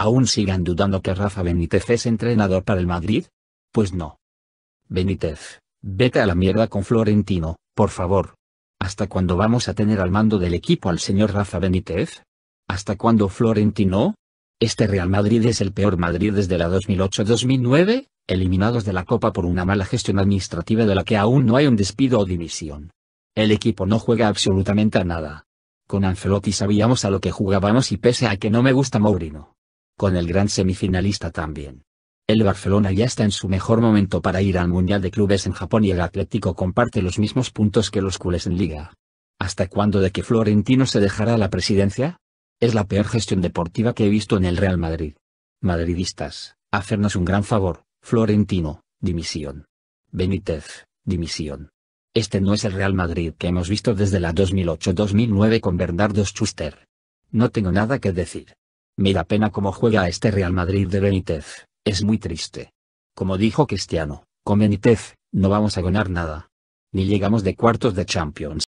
¿Aún sigan dudando que Rafa Benítez es entrenador para el Madrid? Pues no. Benítez, vete a la mierda con Florentino, por favor. ¿Hasta cuándo vamos a tener al mando del equipo al señor Rafa Benítez? ¿Hasta cuándo Florentino? Este Real Madrid es el peor Madrid desde la 2008-2009, eliminados de la Copa por una mala gestión administrativa de la que aún no hay un despido o dimisión. El equipo no juega absolutamente a nada. Con Ancelotti sabíamos a lo que jugábamos y pese a que no me gusta Mourinho, con el gran semifinalista también. El Barcelona ya está en su mejor momento para ir al Mundial de Clubes en Japón y el Atlético comparte los mismos puntos que los culés en Liga. ¿Hasta cuándo de que Florentino se dejará la presidencia? Es la peor gestión deportiva que he visto en el Real Madrid. Madridistas, hacernos un gran favor, Florentino, dimisión. Benítez, dimisión. Este no es el Real Madrid que hemos visto desde la 2008-2009 con Bernardo Schuster. No tengo nada que decir. Me da pena cómo juega este Real Madrid de Benítez, es muy triste. Como dijo Cristiano, con Benítez, no vamos a ganar nada. Ni llegamos de cuartos de Champions.